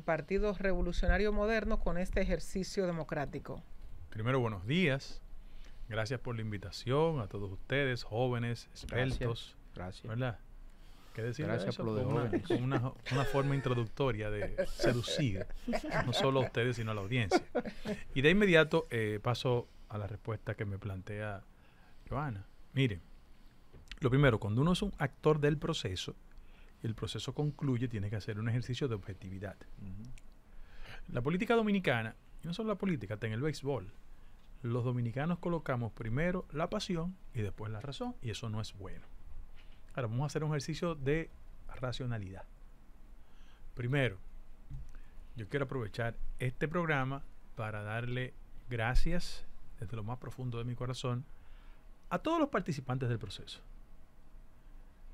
Partido Revolucionario Moderno con este ejercicio democrático. Primero, buenos días. Gracias por la invitación a todos ustedes, jóvenes, expertos. Gracias. ¿Verdad? ¿Qué decir Gracias por de Una, forma introductoria de seducir, no solo a ustedes, sino a la audiencia. Y de inmediato eh, paso a la respuesta que me plantea Joana. Miren, lo primero, cuando uno es un actor del proceso, el proceso concluye, tiene que hacer un ejercicio de objetividad. La política dominicana, y no solo la política, está en el béisbol. Los dominicanos colocamos primero la pasión y después la razón, y eso no es bueno. Ahora vamos a hacer un ejercicio de racionalidad. Primero, yo quiero aprovechar este programa para darle gracias desde lo más profundo de mi corazón a todos los participantes del proceso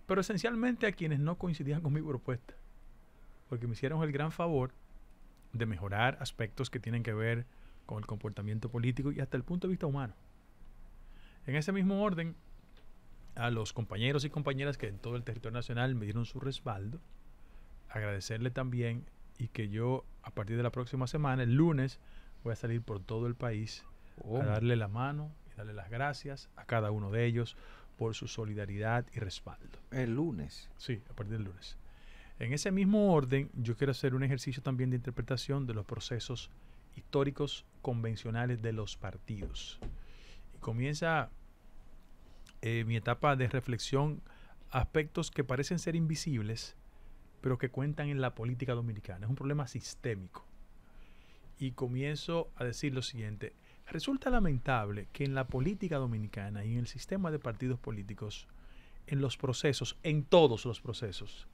pero esencialmente a quienes no coincidían con mi propuesta, porque me hicieron el gran favor de mejorar aspectos que tienen que ver con el comportamiento político y hasta el punto de vista humano. En ese mismo orden, a los compañeros y compañeras que en todo el territorio nacional me dieron su respaldo, agradecerle también y que yo a partir de la próxima semana, el lunes, voy a salir por todo el país a oh. darle la mano y darle las gracias a cada uno de ellos por su solidaridad y respaldo. El lunes. Sí, a partir del lunes. En ese mismo orden, yo quiero hacer un ejercicio también de interpretación de los procesos históricos convencionales de los partidos. Y comienza eh, mi etapa de reflexión aspectos que parecen ser invisibles, pero que cuentan en la política dominicana. Es un problema sistémico. Y comienzo a decir lo siguiente. Resulta lamentable que en la política dominicana y en el sistema de partidos políticos, en los procesos, en todos los procesos,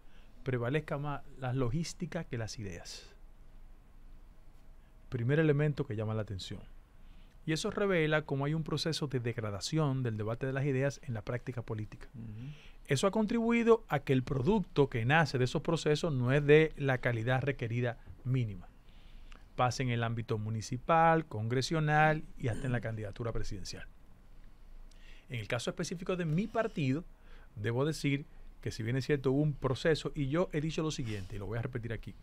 prevalezca más la logística que las ideas. Primer elemento que llama la atención. Y eso revela cómo hay un proceso de degradación del debate de las ideas en la práctica política. Eso ha contribuido a que el producto que nace de esos procesos no es de la calidad requerida mínima pase en el ámbito municipal, congresional y hasta en la candidatura presidencial. En el caso específico de mi partido, debo decir que si bien es cierto hubo un proceso y yo he dicho lo siguiente, y lo voy a repetir aquí,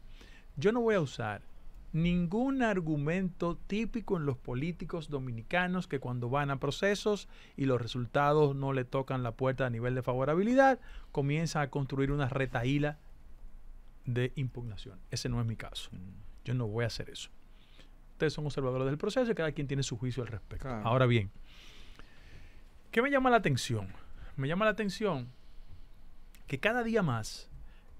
yo no voy a usar ningún argumento típico en los políticos dominicanos que cuando van a procesos y los resultados no le tocan la puerta a nivel de favorabilidad, comienza a construir una retaíla de impugnación. Ese no es mi caso. Mm. Yo no voy a hacer eso. Ustedes son observadores del proceso y cada quien tiene su juicio al respecto. Ahora bien, ¿qué me llama la atención? Me llama la atención que cada día más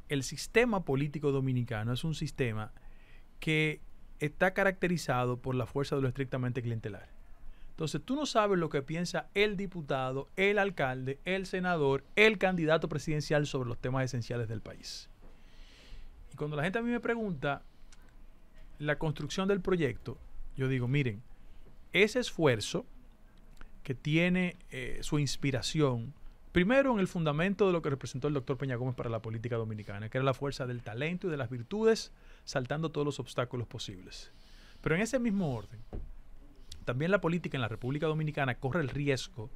el sistema político dominicano es un sistema que está caracterizado por la fuerza de lo estrictamente clientelar. Entonces tú no sabes lo que piensa el diputado, el alcalde, el senador, el candidato presidencial sobre los temas esenciales del país. Y cuando la gente a mí me pregunta, la construcción del proyecto, yo digo, miren, ese esfuerzo que tiene eh, su inspiración, primero en el fundamento de lo que representó el doctor Peña Gómez para la política dominicana, que era la fuerza del talento y de las virtudes, saltando todos los obstáculos posibles. Pero en ese mismo orden, también la política en la República Dominicana corre el riesgo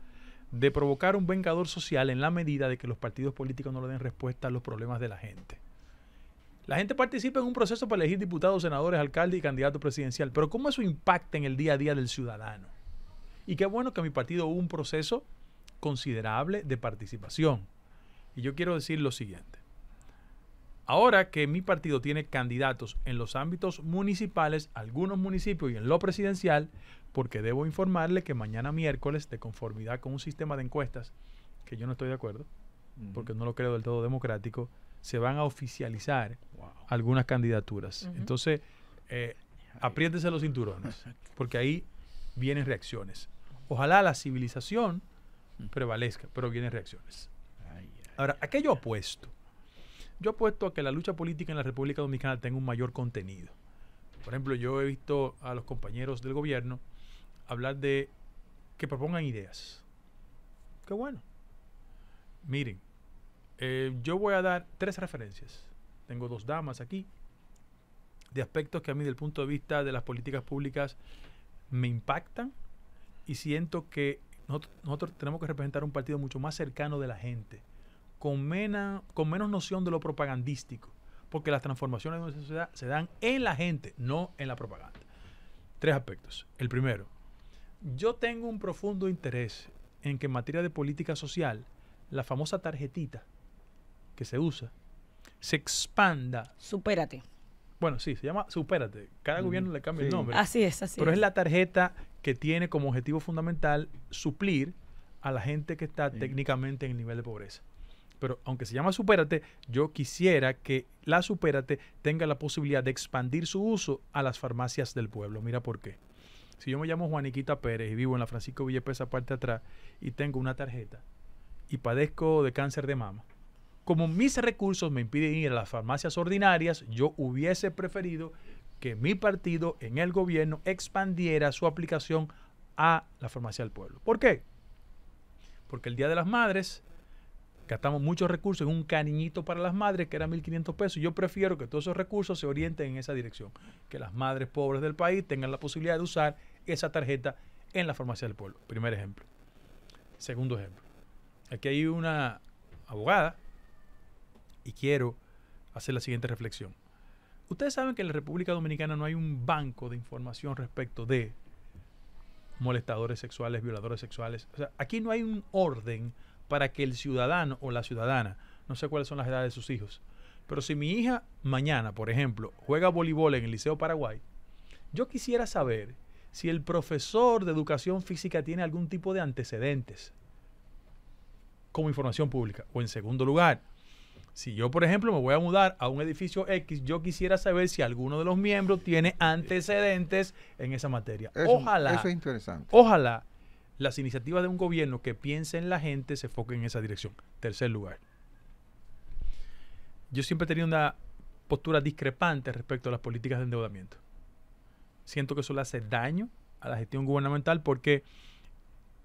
de provocar un vengador social en la medida de que los partidos políticos no le den respuesta a los problemas de la gente. La gente participa en un proceso para elegir diputados, senadores, alcaldes y candidato presidencial, pero ¿cómo eso impacta en el día a día del ciudadano? Y qué bueno que mi partido hubo un proceso considerable de participación. Y yo quiero decir lo siguiente. Ahora que mi partido tiene candidatos en los ámbitos municipales, algunos municipios y en lo presidencial, porque debo informarle que mañana miércoles, de conformidad con un sistema de encuestas, que yo no estoy de acuerdo, porque no lo creo del todo democrático, se van a oficializar algunas candidaturas. Entonces, eh, apriéndese los cinturones, porque ahí vienen reacciones. Ojalá la civilización prevalezca, pero vienen reacciones. Ahora, ¿a qué yo apuesto? Yo apuesto a que la lucha política en la República Dominicana tenga un mayor contenido. Por ejemplo, yo he visto a los compañeros del gobierno hablar de que propongan ideas. Qué bueno. Miren, eh, yo voy a dar tres referencias. Tengo dos damas aquí, de aspectos que a mí, del punto de vista de las políticas públicas, me impactan y siento que nosotros, tenemos que representar un partido mucho más cercano de la gente, con, mena, con menos noción de lo propagandístico, porque las transformaciones de nuestra sociedad se dan en la gente, no en la propaganda. Tres aspectos. El primero, yo tengo un profundo interés en que en materia de política social, la famosa tarjetita, que se usa se expanda. Supérate. Bueno, sí, se llama Supérate. Cada gobierno le cambia el nombre. Así es, así Pero es. la tarjeta que tiene como objetivo fundamental suplir a la gente que está técnicamente en el nivel de pobreza. Pero aunque se llama Supérate, yo quisiera que la Supérate tenga la posibilidad de expandir su uso a las farmacias del pueblo. Mira por qué. Si yo me llamo Juaniquita Pérez y vivo en la Francisco Villepesa, parte de atrás, y tengo una tarjeta y padezco de cáncer de mama, como mis recursos me impiden ir a las farmacias ordinarias, yo hubiese preferido que mi partido en el gobierno expandiera su aplicación a la farmacia del pueblo. ¿Por qué? Porque el Día de las Madres gastamos muchos recursos en un cariñito para las madres que era 1.500 pesos. Yo prefiero que todos esos recursos se orienten en esa dirección, que las madres pobres del país tengan la posibilidad de usar esa tarjeta en la farmacia del pueblo. Primer ejemplo. Segundo ejemplo. Aquí hay una abogada y quiero hacer la siguiente reflexión. Ustedes saben que en la República Dominicana no hay un banco de información respecto de molestadores sexuales, violadores sexuales. O sea, aquí no hay un orden para que el ciudadano o la ciudadana, no sé cuáles son las edades de sus hijos, pero si mi hija mañana, por ejemplo, juega voleibol en el Liceo Paraguay, yo quisiera saber si el profesor de educación física tiene algún tipo de antecedentes como información pública. O en segundo lugar, si yo, por ejemplo, me voy a mudar a un edificio X, yo quisiera saber si alguno de los miembros tiene antecedentes en esa materia. ojalá. Eso es interesante. Ojalá las iniciativas de un gobierno que piense en la gente se enfoquen en esa dirección. Tercer lugar. Yo siempre he tenido una postura discrepante respecto a las políticas de endeudamiento. Siento que eso le hace daño a la gestión gubernamental porque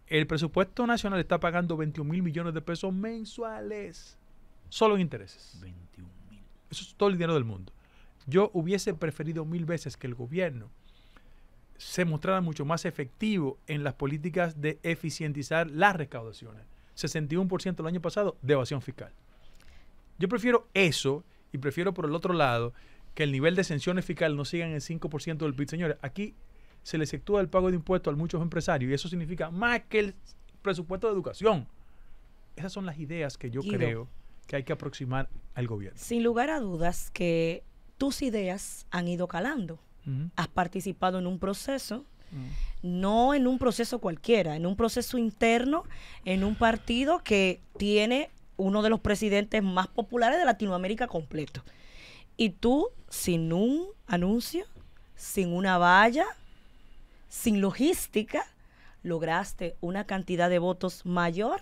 el presupuesto nacional está pagando 21 mil millones de pesos mensuales Solo en intereses. 21 Eso es todo el dinero del mundo. Yo hubiese preferido mil veces que el gobierno se mostrara mucho más efectivo en las políticas de eficientizar las recaudaciones. 61% el año pasado de evasión fiscal. Yo prefiero eso y prefiero por el otro lado que el nivel de exenciones fiscal no siga en el 5% del PIB. Señores, aquí se le actúa el pago de impuestos a muchos empresarios y eso significa más que el presupuesto de educación. Esas son las ideas que yo creo que hay que aproximar al gobierno. Sin lugar a dudas que tus ideas han ido calando. Has participado en un proceso, no en un proceso cualquiera, en un proceso interno, en un partido que tiene uno de los presidentes más populares de Latinoamérica completo. Y tú, sin un anuncio, sin una valla, sin logística, lograste una cantidad de votos mayor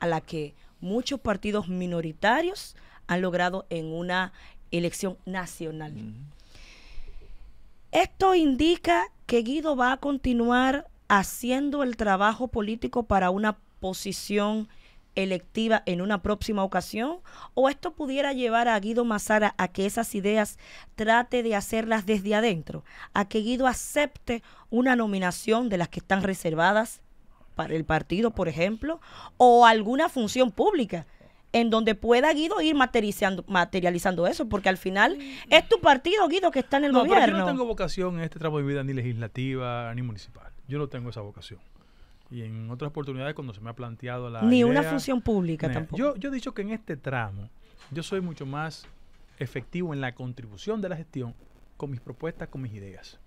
a la que muchos partidos minoritarios han logrado en una elección nacional. Esto indica que Guido va a continuar haciendo el trabajo político para una posición electiva en una próxima ocasión? ¿O esto pudiera llevar a Guido Mazara a que esas ideas trate de hacerlas desde adentro? ¿A que Guido acepte una nominación de las que están reservadas? para el partido, por ejemplo, o alguna función pública en donde pueda Guido ir materializando, eso, porque al final es tu partido, Guido, que está en el no, gobierno. yo no tengo vocación en este tramo de vida ni legislativa ni municipal. Yo no tengo esa vocación. Y en otras oportunidades cuando se me ha planteado la... Ni una función pública tampoco. yo he dicho que en este tramo yo soy mucho más efectivo en la contribución de la gestión con mis propuestas, con mis ideas,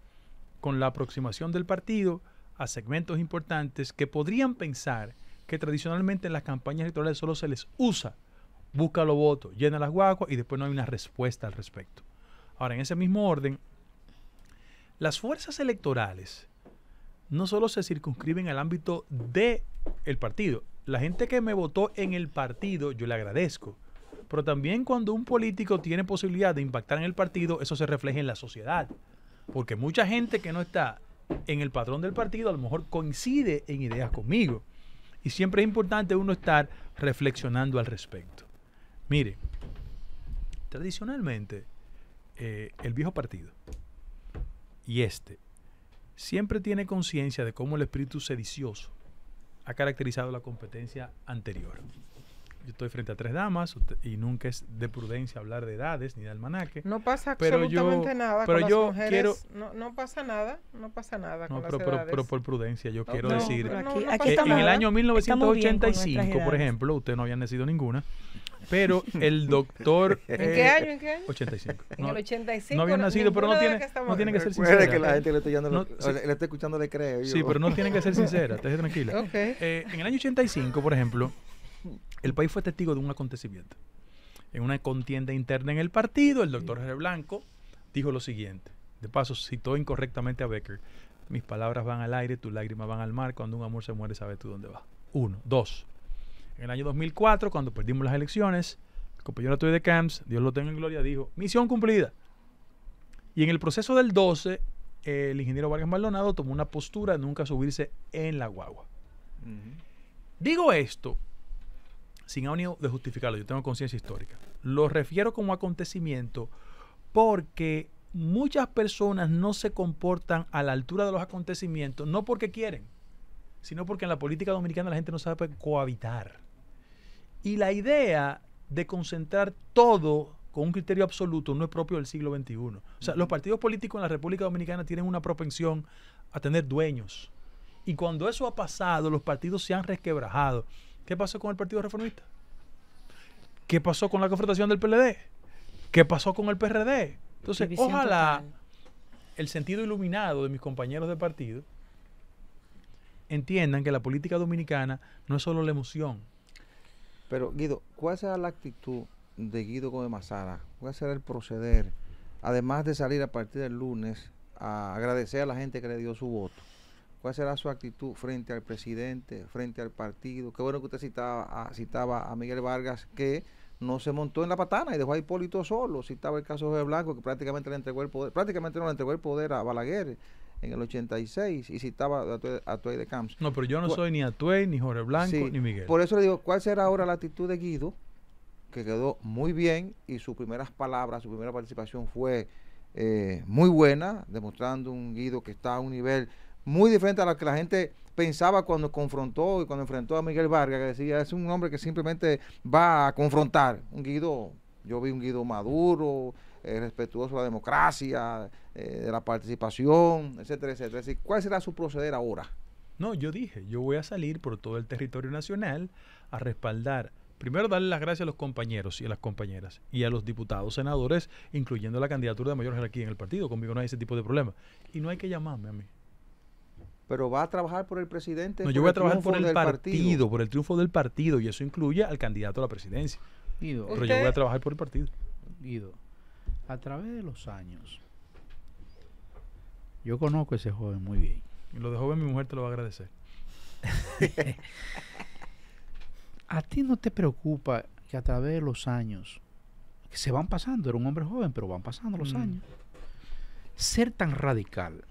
con la aproximación del partido a segmentos importantes que podrían pensar que tradicionalmente en las campañas electorales solo se les usa, busca los votos, llena las guaguas y después no hay una respuesta al respecto. Ahora, en ese mismo orden, las fuerzas electorales no solo se circunscriben al ámbito del el partido. La gente que me votó en el partido, yo le agradezco. Pero también cuando un político tiene posibilidad de impactar en el partido, eso se refleja en la sociedad. Porque mucha gente que no está en el patrón del partido a lo mejor coincide en ideas conmigo. Y siempre es importante uno estar reflexionando al respecto. Mire, tradicionalmente eh, el viejo partido y este siempre tiene conciencia de cómo el espíritu sedicioso ha caracterizado la competencia anterior estoy frente a tres damas y nunca es de prudencia hablar de edades ni de almanaque. No pasa absolutamente nada. Pero con yo quiero. No, pasa nada, no pasa nada. con pero, las pero, edades. pero, por prudencia, yo quiero decir. en el año 1985, por ejemplo, usted no habían nacido ninguna. Pero el doctor. ¿En qué eh, año? ¿En qué año? 85. No, en el 85. No habían nacido, pero no tiene, no tiene que ser sincera. que la gente le está, le está escuchando, le cree. Sí, pero no tienen que ser sinceras esté tranquila. Eh, en el año 85, por ejemplo, el país fue testigo de un acontecimiento. En una contienda interna en el partido, el doctor Jere Blanco dijo lo siguiente. De paso, citó incorrectamente a Becker. Mis palabras van al aire, tus lágrimas van al mar. Cuando un amor se muere, sabes tú dónde va. Uno. Dos. En el año 2004, cuando perdimos las elecciones, el compañero Arturo de Camps, Dios lo tenga en gloria, dijo, misión cumplida. Y en el proceso del 12, el ingeniero Vargas Maldonado tomó una postura de nunca subirse en la guagua. Digo esto sin ánimo de justificarlo, yo tengo conciencia histórica. Lo refiero como acontecimiento porque muchas personas no se comportan a la altura de los acontecimientos, no porque quieren, sino porque en la política dominicana la gente no sabe pues, cohabitar. Y la idea de concentrar todo con un criterio absoluto no es propio del siglo XXI. O sea, los partidos políticos en la República Dominicana tienen una propensión a tener dueños. Y cuando eso ha pasado, los partidos se han resquebrajado. ¿Qué pasó con el Partido Reformista? ¿Qué pasó con la confrontación del PLD? ¿Qué pasó con el PRD? Entonces, ojalá el sentido iluminado de mis compañeros de partido entiendan que la política dominicana no es solo la emoción. Pero Guido, ¿cuál será la actitud de Guido Gómez Mazara? ¿Cuál será el proceder? Además de salir a partir del lunes a agradecer a la gente que le dio su voto ¿Cuál será su actitud frente al presidente, frente al partido? Qué bueno que usted citaba a, citaba a Miguel Vargas, que no se montó en la patana y dejó a Hipólito solo. Citaba el caso de Blanco, que prácticamente le entregó el poder, prácticamente no le entregó el poder a Balaguer en el 86 y citaba a, de Camps. No, pero yo no soy ni a Tuey, ni Jorge Blanco, ni Miguel. Por eso le digo, ¿cuál será ahora la actitud de Guido? Que quedó muy bien y sus primeras palabras, su primera participación fue eh, muy buena, demostrando un Guido que está a un nivel muy diferente a lo que la gente pensaba cuando confrontó y cuando enfrentó a Miguel Vargas, que decía, es un hombre que simplemente va a confrontar. Un Guido, yo vi un Guido maduro, eh, respetuoso de la democracia, eh, de la participación, etcétera, etcétera. ¿Cuál será su proceder ahora? No, yo dije, yo voy a salir por todo el territorio nacional a respaldar primero darle las gracias a los compañeros y a las compañeras y a los diputados, senadores, incluyendo la candidatura de mayor jerarquía en el partido. Conmigo no hay ese tipo de problema. Y no hay que llamarme a mí pero va a trabajar por el presidente. No, yo voy a trabajar por el partido, por el triunfo del partido, y eso incluye al candidato a la presidencia. Guido, pero yo voy a trabajar por el partido. Guido, a través de los años, yo conozco a ese joven muy bien. Y lo de joven, mi mujer te lo va a agradecer. a ti no te preocupa que a través de los años, que se van pasando, era un hombre joven, pero van pasando los mm. años, ser tan radical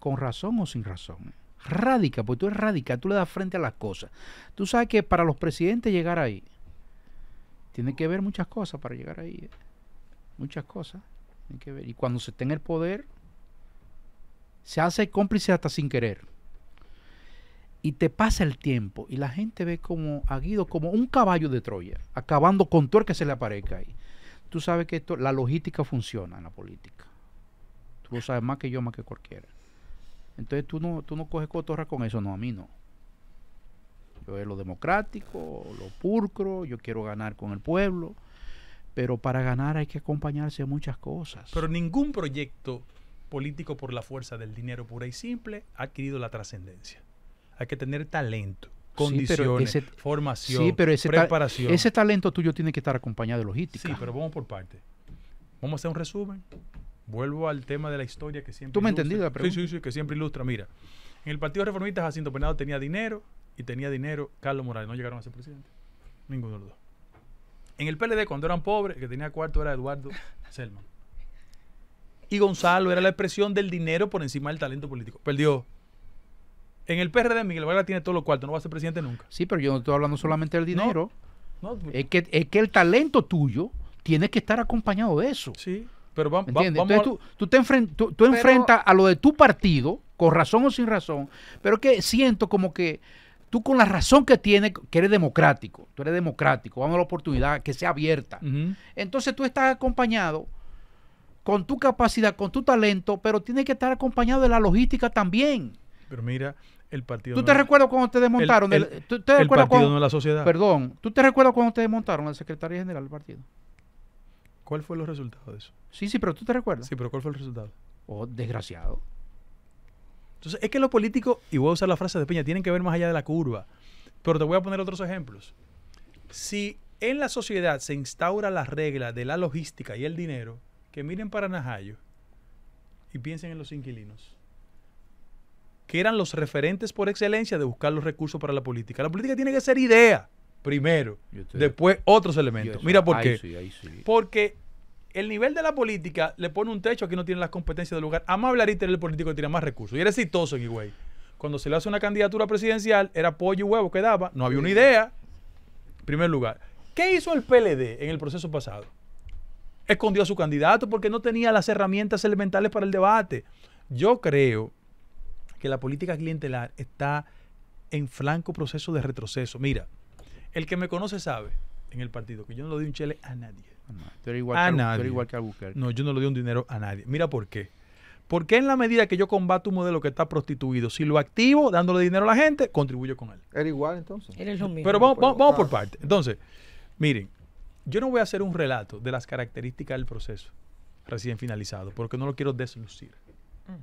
con razón o sin razón. Radica, porque tú eres radical, tú le das frente a las cosas. Tú sabes que para los presidentes llegar ahí, tiene que ver muchas cosas para llegar ahí. Eh. Muchas cosas. que Y cuando se está en el poder, se hace cómplice hasta sin querer. Y te pasa el tiempo y la gente ve como a Guido como un caballo de Troya, acabando con todo el que se le aparezca ahí. Tú sabes que esto, la logística funciona en la política. Tú lo sabes más que yo, más que cualquiera. Entonces tú no, tú no coges cotorra con eso, no, a mí no. Yo es lo democrático, lo pulcro, yo quiero ganar con el pueblo, pero para ganar hay que acompañarse de muchas cosas. Pero ningún proyecto político por la fuerza del dinero pura y simple ha adquirido la trascendencia. Hay que tener talento, condiciones, formación, sí, pero ese preparación. ese talento tuyo tiene que estar acompañado de logística. Sí, pero vamos por parte. Vamos a hacer un resumen vuelvo al tema de la historia que siempre. ¿Tú me entendiste la pregunta? Sí, sí, sí, que siempre ilustra. Mira, en el Partido Reformista Jacinto Penado tenía dinero y tenía dinero Carlos Morales. No llegaron a ser presidente. Ninguno de los dos. En el PLD, cuando eran pobres, el que tenía cuarto era Eduardo Selman. Y Gonzalo era la expresión del dinero por encima del talento político. Perdió. En el PRD, Miguel Vargas tiene todos los cuartos. no va a ser presidente nunca. Sí, pero yo no estoy hablando solamente del dinero. es, que, es que el talento tuyo tiene que estar acompañado de eso. Sí. Pero vamos, vamos tú, te enfrentas a lo de tu partido, con razón o sin razón, pero que siento como que tú con la razón que tienes, que eres democrático, tú eres democrático, vamos a la oportunidad que sea abierta. Entonces tú estás acompañado con tu capacidad, con tu talento, pero tienes que estar acompañado de la logística también. Pero mira, el partido. ¿Tú te recuerdas cuando te desmontaron? El, partido no es la sociedad. Perdón, ¿tú te recuerdas cuando te desmontaron la secretaria general del partido? ¿Cuál fue los resultado de eso? Sí, sí, pero tú te recuerdas. Sí, pero ¿cuál fue el resultado? Oh, desgraciado. Entonces, es que los políticos, y voy a usar la frase de Peña, tienen que ver más allá de la curva. Pero te voy a poner otros ejemplos. Si en la sociedad se instaura la regla de la logística y el dinero, que miren para Najayo y piensen en los inquilinos, que eran los referentes por excelencia de buscar los recursos para la política. La política tiene que ser idea primero, después otros elementos. Mira por qué. Porque el nivel de la política le pone un techo a quien no tiene las competencias del lugar. Amable y tener el político que tiene más recursos. Y era exitoso en Cuando se le hace una candidatura presidencial, era pollo y huevo que daba. No había una idea. En primer lugar. ¿Qué hizo el PLD en el proceso pasado? Escondió a su candidato porque no tenía las herramientas elementales para el debate. Yo creo que la política clientelar está en franco proceso de retroceso. Mira, el que me conoce sabe en el partido que yo no le doy un chele a nadie. a nadie. a No, yo no le doy un dinero a nadie. Mira por qué. Porque en la medida que yo combato un modelo que está prostituido, si lo activo dándole dinero a la gente, contribuyo con él. Era igual entonces. lo mismo. Pero vamos, pues. vamos por ah. parte. Entonces, miren, yo no voy a hacer un relato de las características del proceso recién finalizado, porque no lo quiero deslucir. Mm.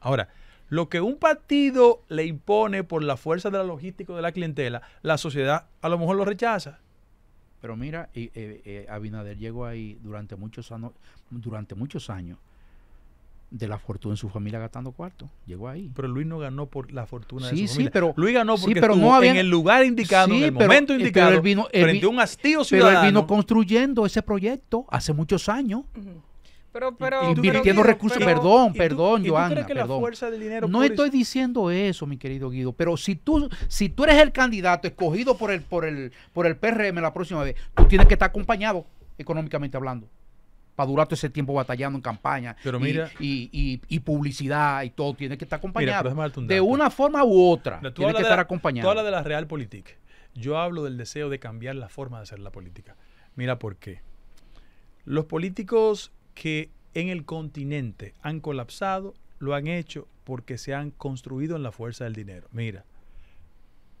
Ahora, lo que un partido le impone por la fuerza de la logística de la clientela, la sociedad a lo mejor lo rechaza. Pero mira, eh, eh, Abinader llegó ahí durante muchos, años, durante muchos años de la fortuna en su familia gastando cuarto. Llegó ahí. Pero Luis no ganó por la fortuna de su sí, familia. Pero, Luis ganó porque en el lugar indicado, en el momento eh, indicado, pero él vino, él un hastío ciudadano. Pero él vino construyendo ese proyecto hace muchos años invirtiendo recursos. perdón, perdón, ¿y no estoy diciendo eso, mi querido Guido, pero si tú, si tú eres el candidato escogido por el, por el, por el PRM la próxima vez, tú tienes que estar acompañado, económicamente hablando. Para durar todo ese tiempo batallando en campaña pero mira, y, publicidad y todo, tiene que estar acompañado. de una forma u otra, tienes que estar acompañado. Tú hablas de la real política. Yo hablo del deseo de cambiar la forma de hacer la política. Mira por qué. Los políticos que en el continente han colapsado, lo han hecho porque se han construido en la fuerza del dinero. Mira,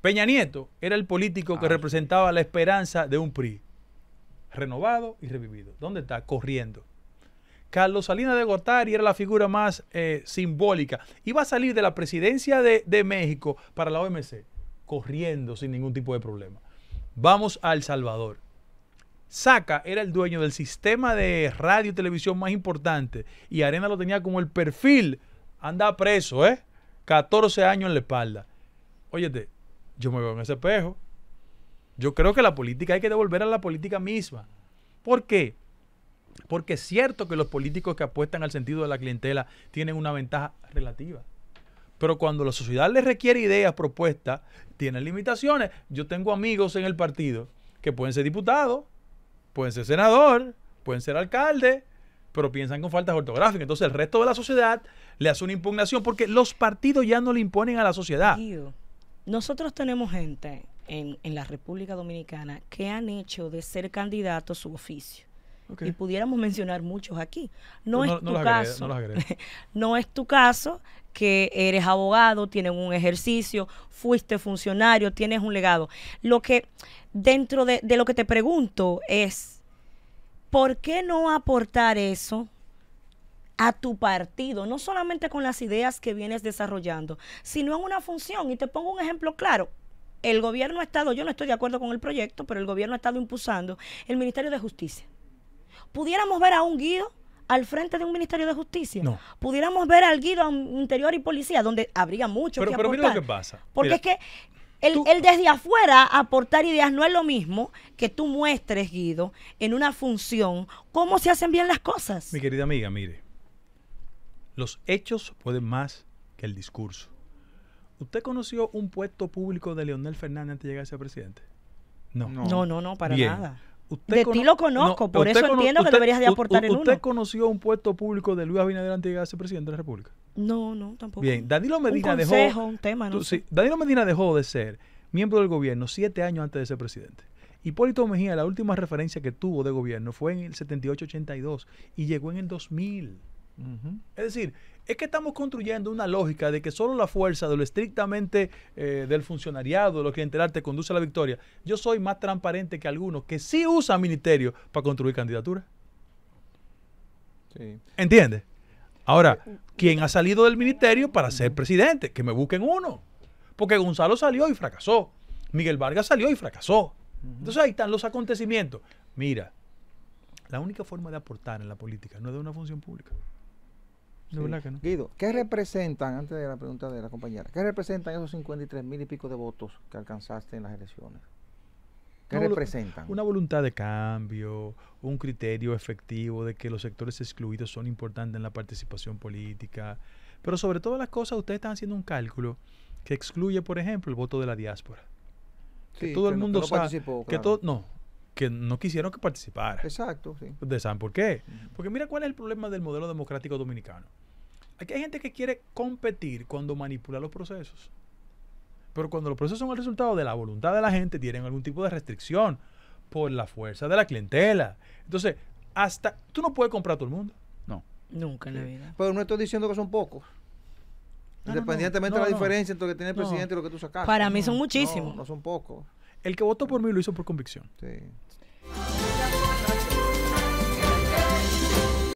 Peña Nieto era el político que ah, representaba la esperanza de un PRI, renovado y revivido. ¿Dónde está? Corriendo. Carlos Salinas de Gortari era la figura más eh, simbólica. Iba a salir de la presidencia de, de México para la OMC, corriendo sin ningún tipo de problema. Vamos a El Salvador. Saca era el dueño del sistema de radio y televisión más importante y Arena lo tenía como el perfil. Anda preso, ¿eh? 14 años en la espalda. Óyete, yo me veo en ese espejo. Yo creo que la política hay que devolver a la política misma. ¿Por qué? Porque es cierto que los políticos que apuestan al sentido de la clientela tienen una ventaja relativa. Pero cuando la sociedad les requiere ideas, propuestas, tienen limitaciones. Yo tengo amigos en el partido que pueden ser diputados, pueden ser senador, pueden ser alcalde, pero piensan con faltas ortográficas. Entonces el resto de la sociedad le hace una impugnación porque los partidos ya no le imponen a la sociedad. Nosotros tenemos gente en, en la República Dominicana que han hecho de ser candidato su oficio. Y pudiéramos mencionar muchos aquí. No, es tu caso. no, es tu caso que eres abogado, tienes un ejercicio, fuiste funcionario, tienes un legado. Lo que dentro de, de lo que te pregunto es, ¿por qué no aportar eso a tu partido, no solamente con las ideas que vienes desarrollando, sino en una función. Y te pongo un ejemplo claro. El gobierno ha estado, yo no estoy de acuerdo con el proyecto, pero el gobierno ha estado impulsando el Ministerio de Justicia. ¿Pudiéramos ver a un Guido al frente de un Ministerio de Justicia? No. ¿Pudiéramos ver al Guido a Interior y Policía, donde habría mucho pero, pero lo que pasa. Porque es que el, desde afuera aportar ideas no es lo mismo que tú muestres, Guido, en una función, cómo se hacen bien las cosas. Mi querida amiga, mire, los hechos pueden más que el discurso. ¿Usted conoció un puesto público de Leonel Fernández antes de llegar a ser presidente? No. No, no, no, para nada de ti lo conozco, por eso entiendo que deberías de aportar el uno. ¿Usted conoció un puesto público de Luis Abinader antes de ser presidente de la República? No, no, tampoco. Bien, Danilo Medina un consejo, Un tema, no Danilo Medina dejó de ser miembro del gobierno siete años antes de ser presidente. Hipólito Mejía, la última referencia que tuvo de gobierno fue en el 78-82 y llegó en el 2000. Es decir, es que estamos construyendo una lógica de que solo la fuerza de lo estrictamente eh, del funcionariado, de lo que enterarte conduce a la victoria. Yo soy más transparente que algunos que sí usan ministerio para construir candidaturas. Sí. ¿Entiendes? Ahora, ¿quién ha salido del ministerio para ser presidente? Que me busquen uno. Porque Gonzalo salió y fracasó. Miguel Vargas salió y fracasó. Entonces ahí están los acontecimientos. Mira, la única forma de aportar en la política no es de una función pública. Guido, ¿qué representan, antes de la pregunta de la compañera, qué representan esos 53 mil y pico de votos que alcanzaste en las elecciones? ¿Qué representan? Una voluntad de cambio, un criterio efectivo de que los sectores excluidos son importantes en la participación política. Pero sobre todas las cosas, ustedes están haciendo un cálculo que excluye, por ejemplo, el voto de la diáspora. que todo el mundo que sabe. que todo, no, que no quisieron que participara. Exacto, sí. saben por qué? Porque mira cuál es el problema del modelo democrático dominicano. Aquí hay gente que quiere competir cuando manipula los procesos. Pero cuando los procesos son el resultado de la voluntad de la gente, tienen algún tipo de restricción por la fuerza de la clientela. Entonces, hasta tú no puedes comprar a todo el mundo. No. Nunca en la vida. Pero no estoy diciendo que son pocos. Independientemente de la diferencia entre lo que tiene el presidente y lo que tú sacaste. Para mí son muchísimos. no son pocos. El que votó por mí lo hizo por convicción. Sí.